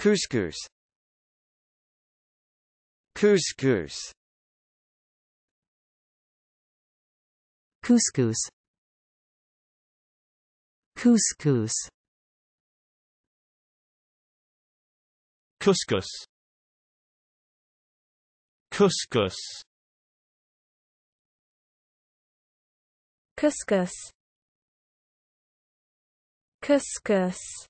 Couscous Couscous Couscous Couscous Couscous Couscous Couscous Couscous